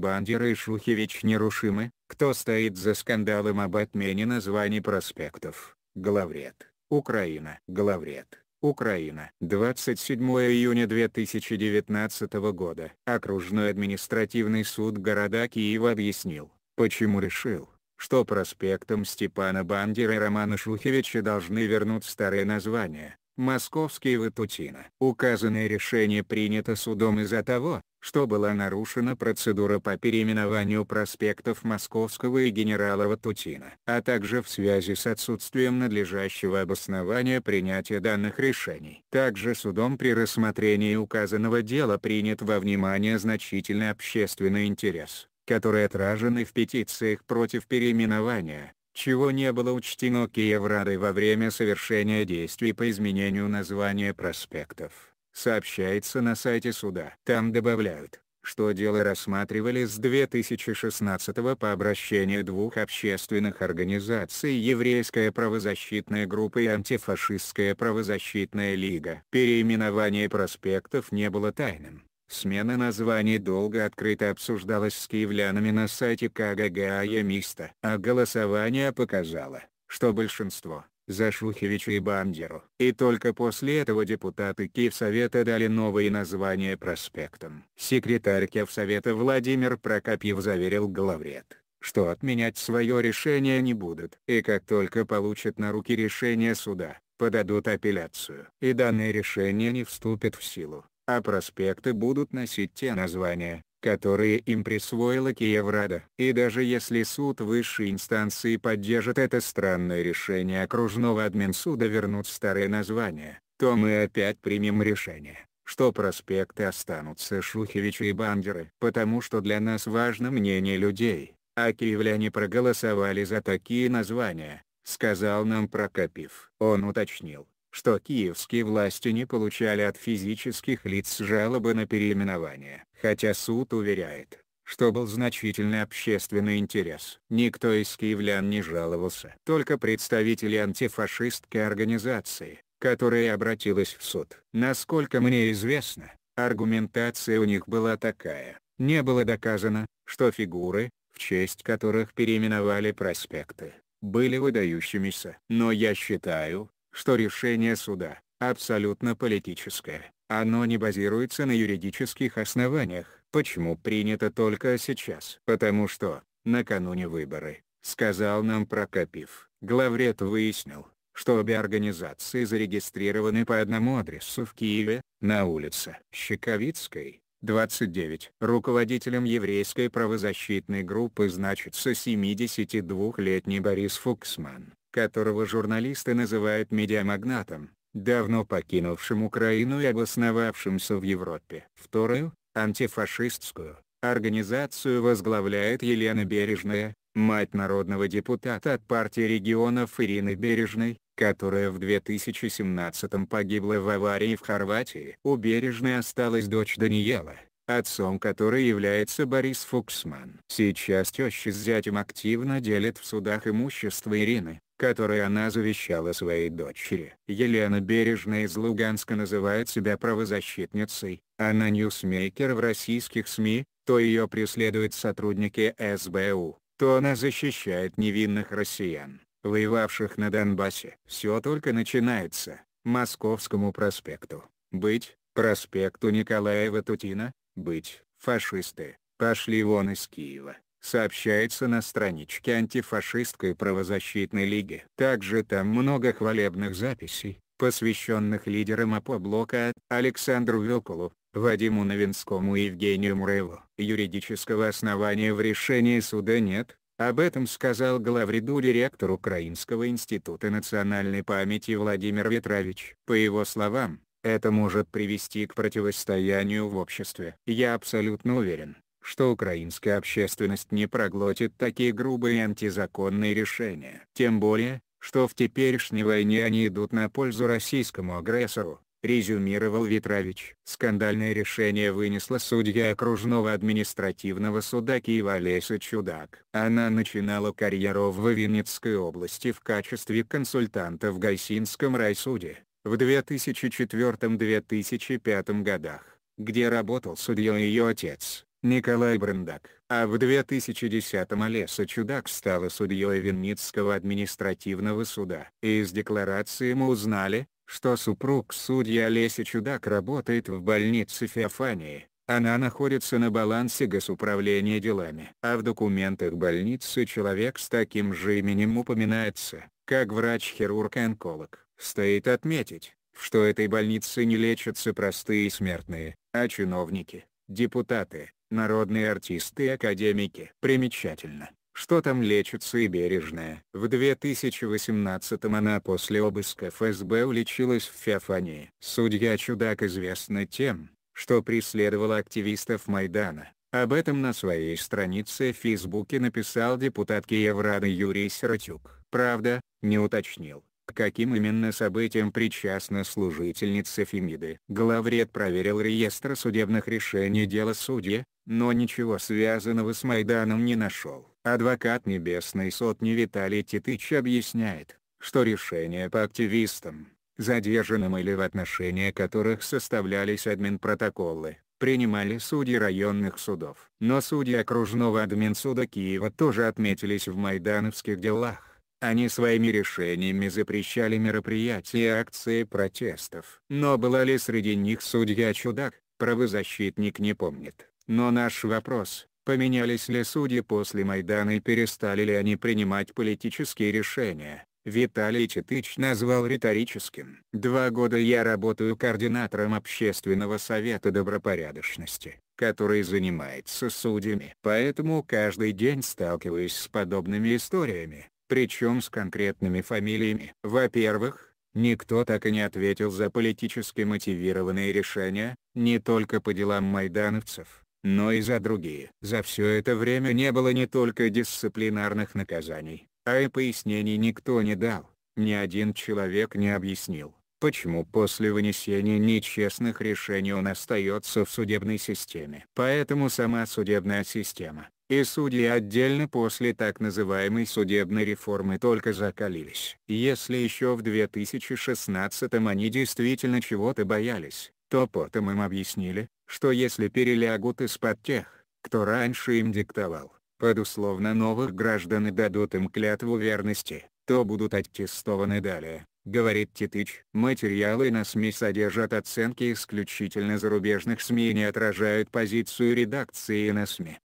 Бандеры и Шухевич нерушимы, кто стоит за скандалом об отмене названий проспектов, главред, Украина, главред, Украина. 27 июня 2019 года. Окружной административный суд города Киева объяснил, почему решил, что проспектам Степана Бандера и Романа Шухевича должны вернуть старые названия, Московский Ватутина. Указанное решение принято судом из-за того, что была нарушена процедура по переименованию проспектов Московского и генерала Ватутина, а также в связи с отсутствием надлежащего обоснования принятия данных решений. Также судом при рассмотрении указанного дела принят во внимание значительный общественный интерес который отражен и в петициях против переименования, чего не было учтено Киеврадой во время совершения действий по изменению названия проспектов, сообщается на сайте суда. Там добавляют, что дело рассматривали с 2016 по обращению двух общественных организаций Еврейская правозащитная группа и Антифашистская правозащитная лига. Переименование проспектов не было тайным. Смена названий долго открыто обсуждалась с киевлянами на сайте КГГАЕ Миста. А голосование показало, что большинство за Шухевича и Бандеру. И только после этого депутаты Киевсовета дали новые названия проспектам. Секретарь Киевсовета Владимир Прокопьев заверил главред, что отменять свое решение не будут. И как только получат на руки решение суда, подадут апелляцию. И данное решение не вступит в силу а проспекты будут носить те названия, которые им присвоила Киеврада. И даже если суд высшей инстанции поддержит это странное решение окружного админсуда вернуть старые названия, то мы опять примем решение, что проспекты останутся Шухевича и Бандеры. Потому что для нас важно мнение людей, а киевляне проголосовали за такие названия, сказал нам Прокопив. Он уточнил, что киевские власти не получали от физических лиц жалобы на переименование. Хотя суд уверяет, что был значительный общественный интерес. Никто из киевлян не жаловался. Только представители антифашистской организации, которая обратилась в суд. Насколько мне известно, аргументация у них была такая. Не было доказано, что фигуры, в честь которых переименовали проспекты, были выдающимися. Но я считаю, что решение суда абсолютно политическое. Оно не базируется на юридических основаниях. Почему принято только сейчас? Потому что, накануне выборы, сказал нам Прокопив. Главред выяснил, что обе организации зарегистрированы по одному адресу в Киеве, на улице Щековицкой, 29. Руководителем еврейской правозащитной группы значится 72-летний Борис Фуксман которого журналисты называют медиамагнатом, давно покинувшим Украину и обосновавшимся в Европе. Вторую, антифашистскую, организацию возглавляет Елена Бережная, мать народного депутата от партии регионов Ирины Бережной, которая в 2017 погибла в аварии в Хорватии. У Бережной осталась дочь Даниела, отцом которой является Борис Фуксман. Сейчас теща с зятем активно делит в судах имущество Ирины, который она завещала своей дочери. Елена Бережная из Луганска называет себя правозащитницей, она а ньюсмейкер в российских СМИ, то ее преследуют сотрудники СБУ, то она защищает невинных россиян, воевавших на Донбассе. Все только начинается, Московскому проспекту. Быть, проспекту Николаева-Тутина, быть, фашисты, пошли вон из Киева сообщается на страничке антифашистской правозащитной лиги. Также там много хвалебных записей, посвященных лидерам АПО-блока Александру Вилкулу, Вадиму Новинскому и Евгению Муреву. Юридического основания в решении суда нет, об этом сказал главреду директор Украинского института национальной памяти Владимир Ветрович. По его словам, это может привести к противостоянию в обществе. Я абсолютно уверен, что украинская общественность не проглотит такие грубые антизаконные решения. Тем более, что в теперешней войне они идут на пользу российскому агрессору, резюмировал Ветрович. Скандальное решение вынесла судья окружного административного суда Киева Олеся Чудак. Она начинала карьеру в Винницкой области в качестве консультанта в Гайсинском райсуде, в 2004-2005 годах, где работал судьей ее отец. Николай Брендак. А в 2010-м Олеса Чудак стала судьей Винницкого административного суда. Из декларации мы узнали, что супруг судьи Олеся Чудак работает в больнице Феофании. Она находится на балансе госуправления делами. А в документах больницы человек с таким же именем упоминается, как врач-хирург-онколог. Стоит отметить, что этой больницы не лечатся простые смертные, а чиновники депутаты, народные артисты и академики. Примечательно, что там лечится и бережная. В 2018 она после обыска ФСБ уличилась в Феофании. Судья-чудак известна тем, что преследовала активистов Майдана. Об этом на своей странице в Фейсбуке написал депутат Киеврады Юрий Сиротюк. Правда, не уточнил каким именно событиям причастна служительница Фемиды? Главред проверил реестр судебных решений дела судьи, но ничего связанного с Майданом не нашел. Адвокат Небесной Сотни Виталий Титыч объясняет, что решения по активистам, задержанным или в отношении которых составлялись админпротоколы, принимали судьи районных судов. Но судьи окружного админсуда Киева тоже отметились в майдановских делах. Они своими решениями запрещали мероприятия и акции протестов. Но была ли среди них судья-чудак, правозащитник не помнит. Но наш вопрос, поменялись ли судьи после Майдана и перестали ли они принимать политические решения, Виталий Титыч назвал риторическим. «Два года я работаю координатором Общественного совета добропорядочности, который занимается судьями. Поэтому каждый день сталкиваюсь с подобными историями причем с конкретными фамилиями. Во-первых, никто так и не ответил за политически мотивированные решения, не только по делам майдановцев, но и за другие. За все это время не было не только дисциплинарных наказаний, а и пояснений никто не дал, ни один человек не объяснил, почему после вынесения нечестных решений он остается в судебной системе. Поэтому сама судебная система, и судьи отдельно после так называемой судебной реформы только закалились. Если еще в 2016 они действительно чего-то боялись, то потом им объяснили, что если перелягут из-под тех, кто раньше им диктовал, под условно новых граждан и дадут им клятву верности, то будут аттестованы далее, говорит Титыч. Материалы на СМИ содержат оценки исключительно зарубежных СМИ и не отражают позицию редакции на СМИ.